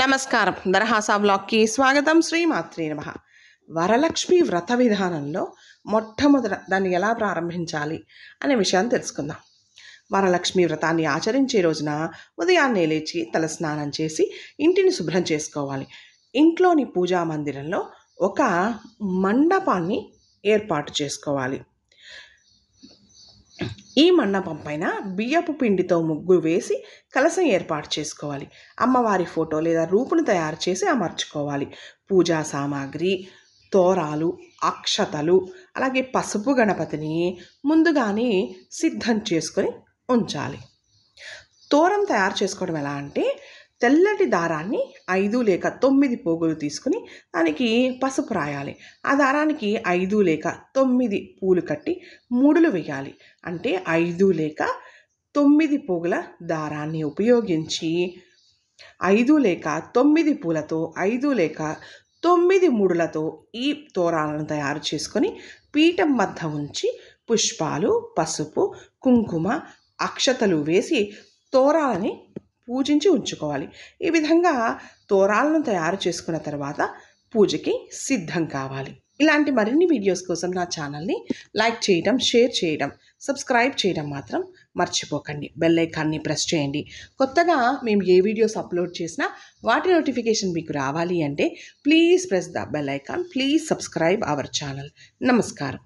నమస్కారం దరహాసా బ్లాగ్కి స్వాగతం శ్రీమాత్రి నమ వరలక్ష్మి వ్రత విధానంలో మొట్టమొదట దాన్ని ఎలా ప్రారంభించాలి అనే విషయాన్ని తెలుసుకుందాం వరలక్ష్మి వ్రతాన్ని ఆచరించే రోజున ఉదయాన్నే లేచి తలస్నానం చేసి ఇంటిని శుభ్రం చేసుకోవాలి ఇంట్లోని పూజా మందిరంలో ఒక మండపాన్ని ఏర్పాటు చేసుకోవాలి ఈ మండపం పైన బియ్యపు పిండితో ముగ్గు వేసి కలసం ఏర్పాటు చేసుకోవాలి అమ్మవారి ఫోటో లేదా రూపును తయారు చేసి అమర్చుకోవాలి పూజా సామాగ్రి తోరాలు అక్షతలు అలాగే పసుపు గణపతిని ముందుగానే సిద్ధం చేసుకొని ఉంచాలి తోరం తయారు చేసుకోవడం ఎలా అంటే తెల్లటి దారాన్ని ఐదు లేక తొమ్మిది పోగులు తీసుకుని దానికి పసుపు రాయాలి ఆ దారానికి ఐదు లేక తొమ్మిది పూలు కట్టి మూడులు వేయాలి అంటే ఐదు లేక తొమ్మిది పోగుల దారాన్ని ఉపయోగించి ఐదు లేక తొమ్మిది పూలతో ఐదు లేక తొమ్మిది మూడులతో ఈ తోరాలను తయారు చేసుకొని పీఠం మధ్య ఉంచి పుష్పాలు పసుపు కుంకుమ అక్షతలు వేసి తోరాలని పూజించి ఉంచుకోవాలి ఈ విధంగా తోరాలను తయారు చేసుకున్న తర్వాత పూజకి సిద్ధం కావాలి ఇలాంటి మరిన్ని వీడియోస్ కోసం నా ఛానల్ని లైక్ చేయడం షేర్ చేయడం సబ్స్క్రైబ్ చేయడం మాత్రం మర్చిపోకండి బెల్లైకాన్ని ప్రెస్ చేయండి కొత్తగా మేము ఏ వీడియోస్ అప్లోడ్ చేసినా వాటి నోటిఫికేషన్ మీకు రావాలి అంటే please press the bell icon please subscribe our channel నమస్కారం